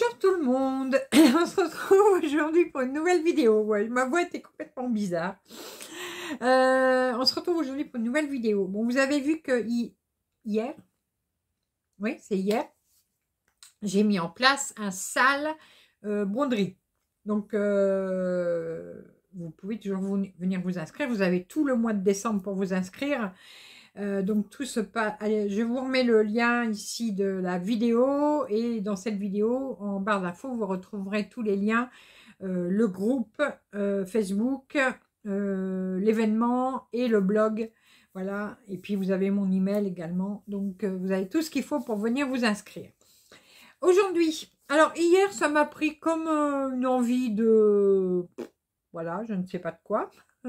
Bonjour tout le monde, on se retrouve aujourd'hui pour une nouvelle vidéo, ma voix était complètement bizarre. Euh, on se retrouve aujourd'hui pour une nouvelle vidéo. Bon, vous avez vu que hier, oui c'est hier, j'ai mis en place un sale euh, Donc, euh, vous pouvez toujours venir vous inscrire, vous avez tout le mois de décembre pour vous inscrire. Euh, donc tout ce pas Je vous remets le lien ici de la vidéo et dans cette vidéo, en barre d'infos, vous retrouverez tous les liens, euh, le groupe euh, Facebook, l'événement et le blog. Voilà, et puis vous avez mon email également. Donc vous avez tout ce qu'il faut pour venir vous inscrire. Aujourd'hui, alors hier, ça m'a pris comme une envie de. Voilà, je ne sais pas de quoi.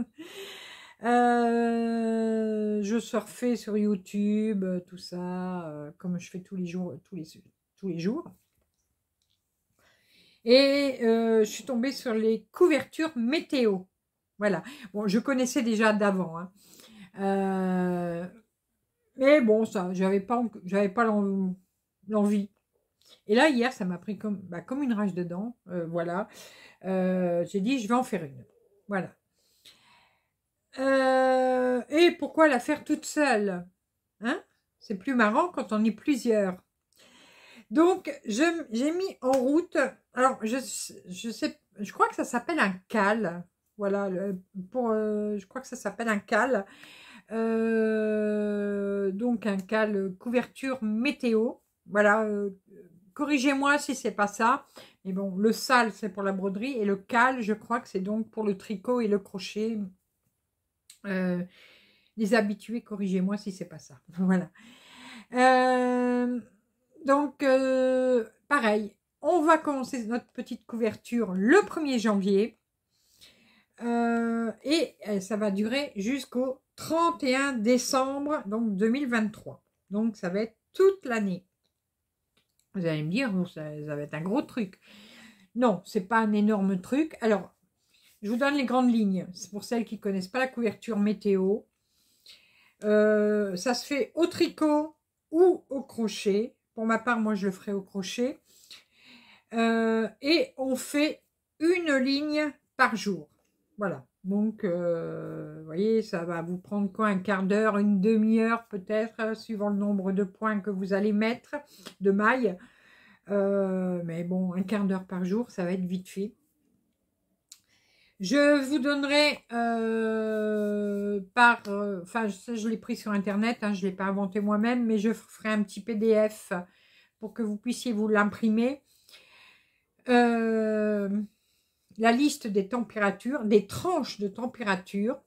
Euh, je surfais sur YouTube, euh, tout ça, euh, comme je fais tous les jours. Tous les, tous les jours. Et je suis tombée sur les couvertures météo. Voilà. Bon, je connaissais déjà d'avant. Hein. mais bon, ça, j'avais pas, j'avais pas l'envie. Et là, hier, ça m'a pris comme, bah, comme une rage dedans. voilà. J'ai dit, je vais en faire une. Voilà. Euh, et pourquoi la faire toute seule hein C'est plus marrant quand on est plusieurs. Donc, j'ai mis en route, alors je, sais, je crois que ça s'appelle un cal. Voilà, pour, euh, je crois que ça s'appelle un cal. Euh, donc, un cal couverture météo. Voilà, corrigez-moi si c'est pas ça. Mais bon, le sale, c'est pour la broderie. Et le cal, je crois que c'est donc pour le tricot et le crochet, euh, les habitués, corrigez-moi si c'est pas ça. Voilà. Euh, donc, euh, pareil, on va commencer notre petite couverture le 1er janvier. et ça va durer jusqu'au 31 décembre donc 2023. Donc, ça va être toute l'année. Vous allez me dire, ça, ça va être un gros truc. Non, c'est pas un énorme truc. Alors, je vous donne les grandes lignes. C'est pour celles qui ne connaissent pas la couverture météo. Euh, ça se fait au tricot ou au crochet. Pour ma part, moi, je le ferai au crochet. Euh, et on fait une ligne par jour. Voilà. Donc, euh, vous voyez, ça va vous prendre quoi Un quart d'heure, une demi-heure peut-être, suivant le nombre de points que vous allez mettre de mailles. mais bon, un quart d'heure par jour, ça va être vite fait. Je vous donnerai euh, par... Euh, enfin, je, l'ai pris sur Internet, hein, je ne l'ai pas inventé moi-même, mais je ferai un petit PDF pour que vous puissiez vous l'imprimer. Euh, la liste des températures, des tranches de température,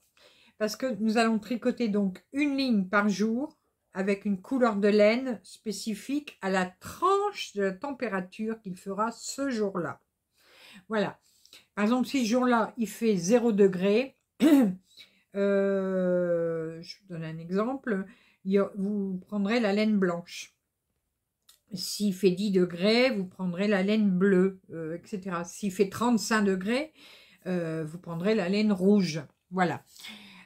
parce que nous allons tricoter donc une ligne par jour avec une couleur de laine spécifique à la tranche de température qu'il fera ce jour-là. Voilà. Par exemple, si ce jour-là, il fait 0 degré, euh, je vous donne un exemple, vous prendrez la laine blanche. S'il fait 10 degrés, vous prendrez la laine bleue, euh, etc. S'il fait 35 degrés, euh, vous prendrez la laine rouge. Voilà.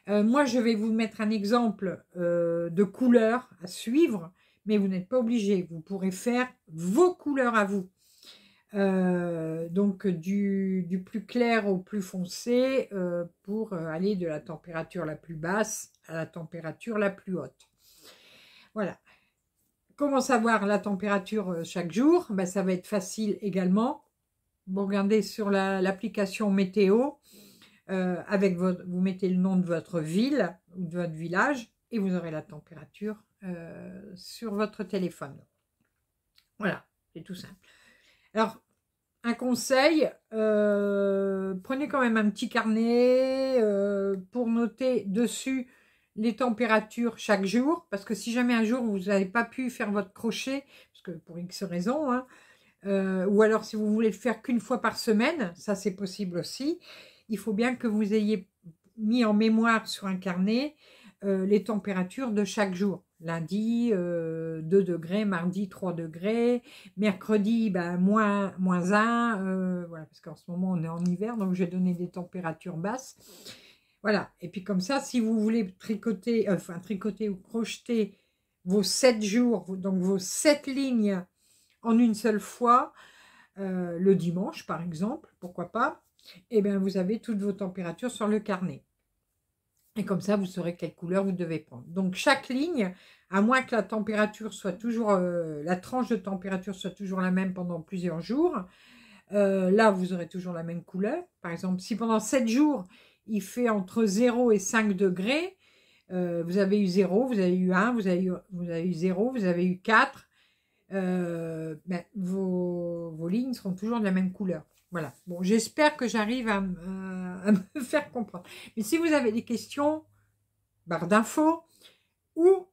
moi, je vais vous mettre un exemple de couleur à suivre, mais vous n'êtes pas obligé. Vous pourrez faire vos couleurs à vous. Euh, donc du, plus clair au plus foncé euh, pour euh, aller de la température la plus basse à la température la plus haute. Voilà. Comment savoir la température chaque jour ben, Ça va être facile également. Vous regardez sur l'application météo, avec vous mettez le nom de votre ville ou de votre village et vous aurez la température sur votre téléphone. Voilà, c'est tout simple. Alors, un conseil, euh, prenez quand même un petit carnet euh, pour noter dessus les températures chaque jour, parce que si jamais un jour vous n'avez pas pu faire votre crochet, parce que pour X raison, hein, euh, ou alors si vous voulez le faire qu'une fois par semaine, ça c'est possible aussi, il faut bien que vous ayez mis en mémoire sur un carnet les températures de chaque jour. Lundi, 2 euh, degrés, mardi, 3 degrés, mercredi, ben, moins, moins 1, euh, voilà, parce qu'en ce moment, on est en hiver, donc j'ai donné des températures basses. Voilà, et puis comme ça, si vous voulez tricoter, euh, enfin tricoter ou crocheter vos 7 jours, donc vos 7 lignes en une seule fois, le dimanche par exemple, pourquoi pas, et eh bien vous avez toutes vos températures sur le carnet. Et comme ça, vous saurez quelle couleur vous devez prendre. Donc, chaque ligne, à moins que la température soit toujours, euh, la tranche de température soit toujours la même pendant plusieurs jours, euh, là, vous aurez toujours la même couleur. Par exemple, si pendant 7 jours, il fait entre 0 et 5 degrés, euh, vous avez eu 0, vous avez eu 1, vous avez eu, vous 0, vous avez eu 4, ben, vos lignes seront toujours de la même couleur. Voilà. Bon, j'espère que j'arrive euh, à, me faire comprendre. Mais si vous avez des questions, barre d'infos, ou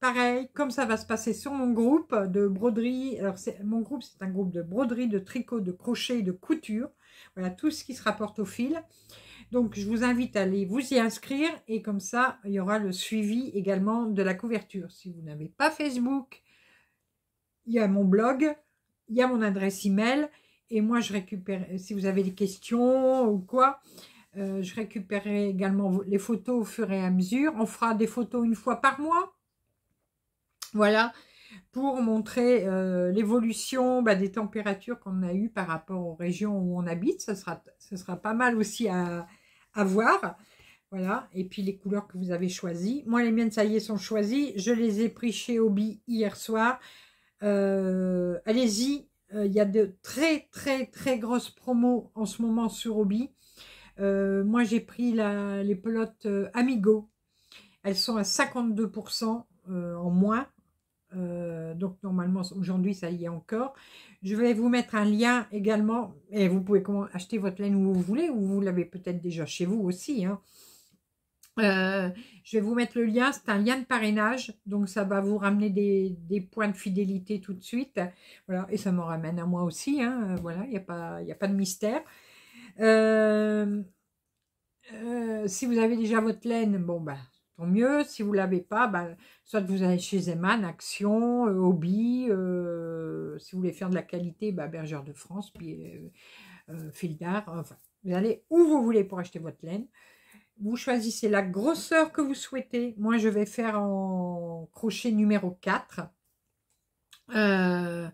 pareil, comme ça va se passer sur mon groupe de broderie. Alors, mon groupe, c'est un groupe de broderie, de tricot, de crochet, de couture. Voilà, tout ce qui se rapporte au fil. Donc, je vous invite à aller vous y inscrire et comme ça, il y aura le suivi également de la couverture. Si vous n'avez pas Facebook, il y a mon blog, il y a mon adresse email et moi, je récupère, euh, si vous avez des questions ou quoi, euh, je récupérerai également les photos au fur et à mesure. On fera des photos une fois par mois. Voilà, pour montrer euh, l'évolution bah, des températures qu'on a eues par rapport aux régions où on habite. Ce sera, sera pas mal aussi à, voir. Voilà, et puis les couleurs que vous avez choisies. Moi, les miennes, ça y est, sont choisies. Je les ai pris chez Obi hier soir. Allez-y, euh, il y a de très très très grosses promos en ce moment sur Obi. Euh, moi j'ai pris les pelotes euh, Amigo. Elles sont à 52% en moins. donc normalement aujourd'hui ça y est encore. Je vais vous mettre un lien également et vous pouvez comment, acheter votre laine où vous voulez ou vous l'avez peut-être déjà chez vous aussi. Hein. Euh, je vais vous mettre le lien, c'est un lien de parrainage, donc ça va vous ramener des, points de fidélité tout de suite. Voilà, et ça me ramène à moi aussi, hein. voilà, il n'y a, pas, de mystère. Euh, euh, si vous avez déjà votre laine, bon ben, tant mieux. Si vous ne l'avez pas, ben, soit vous allez chez Zeman, Action, Hobby. si vous voulez faire de la qualité, ben, de France, puis Fildar, enfin, vous allez où vous voulez pour acheter votre laine vous choisissez la grosseur que vous souhaitez. Moi, je vais faire en crochet numéro 4. Euh,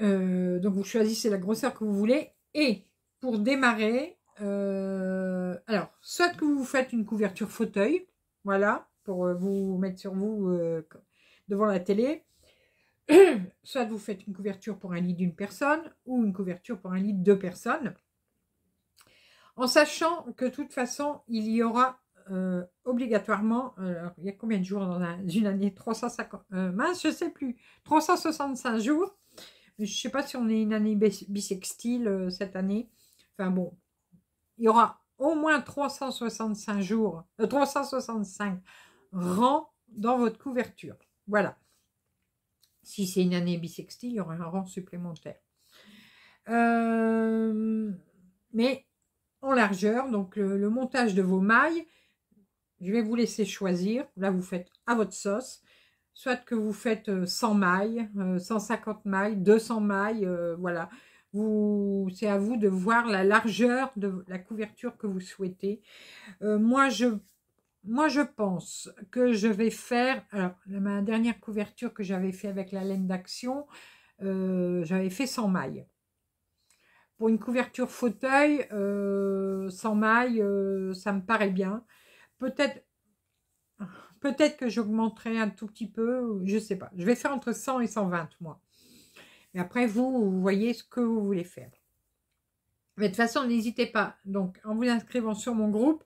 euh, donc, vous choisissez la grosseur que vous voulez. Et pour démarrer, euh, alors, soit que vous faites une couverture fauteuil, voilà, pour vous mettre sur vous devant la télé, soit vous faites une couverture pour un lit d'une personne ou une couverture pour un lit de deux personnes en sachant que de toute façon, il y aura euh, obligatoirement, il y a combien de jours dans une année 350, euh, mince, je sais plus, 365 jours. je ne sais pas si on est une année bisextile euh, cette année. Enfin bon, il y aura au moins 365 jours, 365 rangs dans votre couverture. Voilà. Si c'est une année bisextile, il y aura un rang supplémentaire. mais en largeur, donc le, montage de vos mailles. Je vais vous laisser choisir. Là, vous faites à votre sauce. Soit que vous faites 100 euh, mailles, 150 euh, mailles, 200 mailles, euh, voilà vous C'est à vous de voir la largeur de la couverture que vous souhaitez. moi, je moi, je pense que je vais faire... Alors, ma dernière couverture que j'avais fait avec la laine d'action, j'avais fait 100 mailles. Pour une couverture fauteuil, euh, sans maille, euh, ça me paraît bien. Peut-être peut-être que j'augmenterai un tout petit peu, je ne sais pas. Je vais faire entre 100 et 120, moi. Mais après, vous, vous voyez ce que vous voulez faire. Mais de toute façon, n'hésitez pas. Donc, en vous inscrivant sur mon groupe,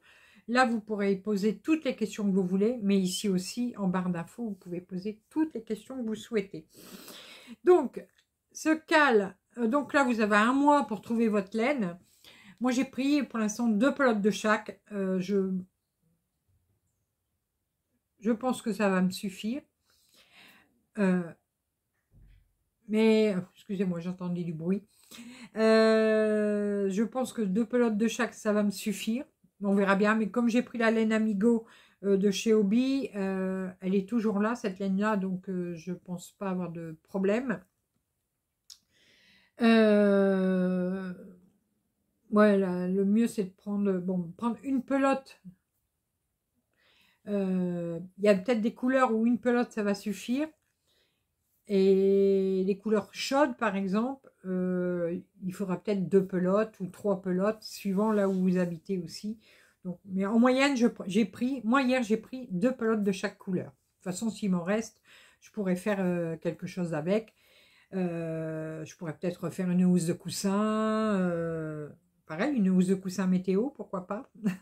là, vous pourrez poser toutes les questions que vous voulez. Mais ici aussi, en barre d'infos, vous pouvez poser toutes les questions que vous souhaitez. Donc, ce cal euh, donc là, vous avez un mois pour trouver votre laine. Moi, j'ai pris pour l'instant deux pelotes de chaque. Euh, je... je pense que ça va me suffire. Euh, mais, excusez-moi, j'entendais du bruit. Je pense que deux pelotes de chaque, ça va me suffire. On verra bien. Mais comme j'ai pris la laine Amigo de chez Obi, elle est toujours là, cette laine-là. Donc, je ne pense pas avoir de problème. Euh, le mieux c'est de prendre, bon, prendre une pelote. Euh, il y a peut-être des couleurs où une pelote ça va suffire. Et les couleurs chaudes, par exemple, euh, il faudra peut-être deux pelotes ou trois pelotes, suivant là où vous habitez aussi. Donc, mais en moyenne, j'ai pris, moi hier, j'ai pris deux pelotes de chaque couleur. De toute façon, s'il m'en reste, je pourrais faire euh, quelque chose avec. Euh, je pourrais peut-être faire une housse de coussin euh, pareil, une housse de coussin météo, pourquoi pas.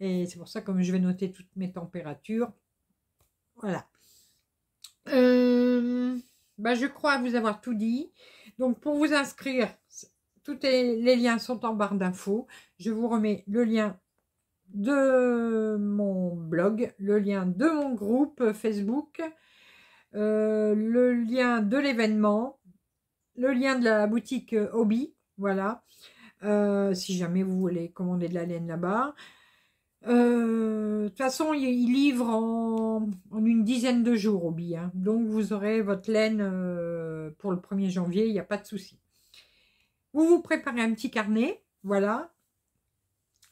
Et c'est pour ça, que je vais noter toutes mes températures, voilà. Euh, bah, je crois vous avoir tout dit. Donc, pour vous inscrire, tous les liens sont en barre d'infos. Je vous remets le lien de mon blog, le lien de mon groupe Facebook, euh, le lien de l'événement, le lien de la boutique euh, Hobby, voilà, euh, si jamais vous voulez commander de la laine là-bas. De toute façon, ils livrent en, une dizaine de jours Hobby, hein. donc vous aurez votre laine pour le 1er janvier, il n'y a pas de souci. Vous vous préparez un petit carnet, voilà,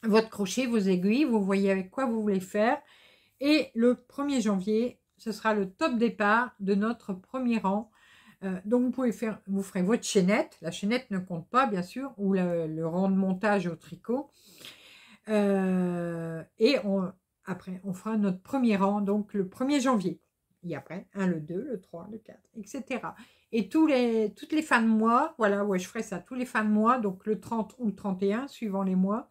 votre crochet, vos aiguilles, vous voyez avec quoi vous voulez faire. Et le 1er janvier, ce sera le top départ de notre premier rang. Euh, donc vous pouvez faire, vous ferez votre chaînette, la chaînette ne compte pas bien sûr, ou le, rang de montage au tricot. Euh, et après, on fera notre premier rang, donc le 1er janvier. Et après, 1, le 2, le 3, le 4, etc. Et tous les, toutes les fins de mois, voilà, ouais, je ferai ça tous les fins de mois, donc le 30 ou le 31, suivant les mois.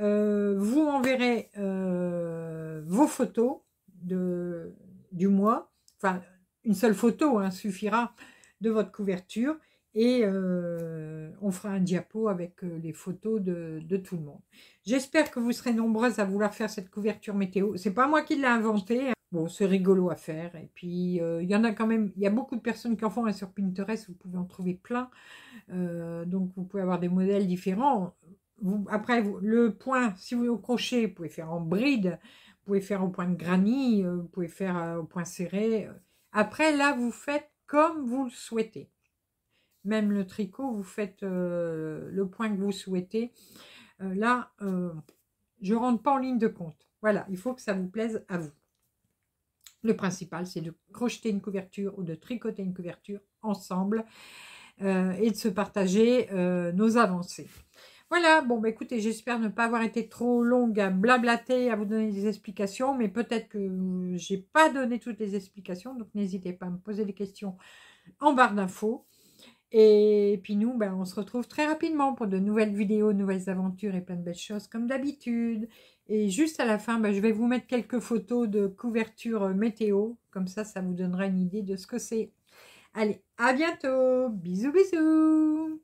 Euh, vous enverrez vos photos de, du mois, enfin une seule photo hein, suffira de votre couverture et euh, on fera un diapo avec euh, les photos de, tout le monde. J'espère que vous serez nombreuses à vouloir faire cette couverture météo. C'est pas moi qui l'ai inventée. Hein. Bon, c'est rigolo à faire. Et puis, euh, il y en a quand même, il y a beaucoup de personnes qui en font. Hein, sur Pinterest, vous pouvez en trouver plein. donc, vous pouvez avoir des modèles différents. après, le point, si vous crochez, vous pouvez faire en bride faire au point de granit, euh, vous pouvez faire euh, au point serré. Euh. Après, là, vous faites comme vous le souhaitez. Même le tricot, vous faites le point que vous souhaitez. là, je rentre pas en ligne de compte. Voilà, il faut que ça vous plaise à vous. Le principal, c'est de crocheter une couverture ou de tricoter une couverture ensemble et de se partager nos avancées. Voilà, bon, bah, écoutez, j'espère ne pas avoir été trop longue à blablater, à vous donner des explications, mais peut-être que euh, j'ai pas donné toutes les explications, donc n'hésitez pas à me poser des questions en barre d'infos. Et puis nous, bah, on se retrouve très rapidement pour de nouvelles vidéos, nouvelles aventures et plein de belles choses comme d'habitude. Et juste à la fin, bah, je vais vous mettre quelques photos de couverture euh, météo. Comme ça, ça vous donnera une idée de ce que c'est. Allez, à bientôt. Bisous, bisous.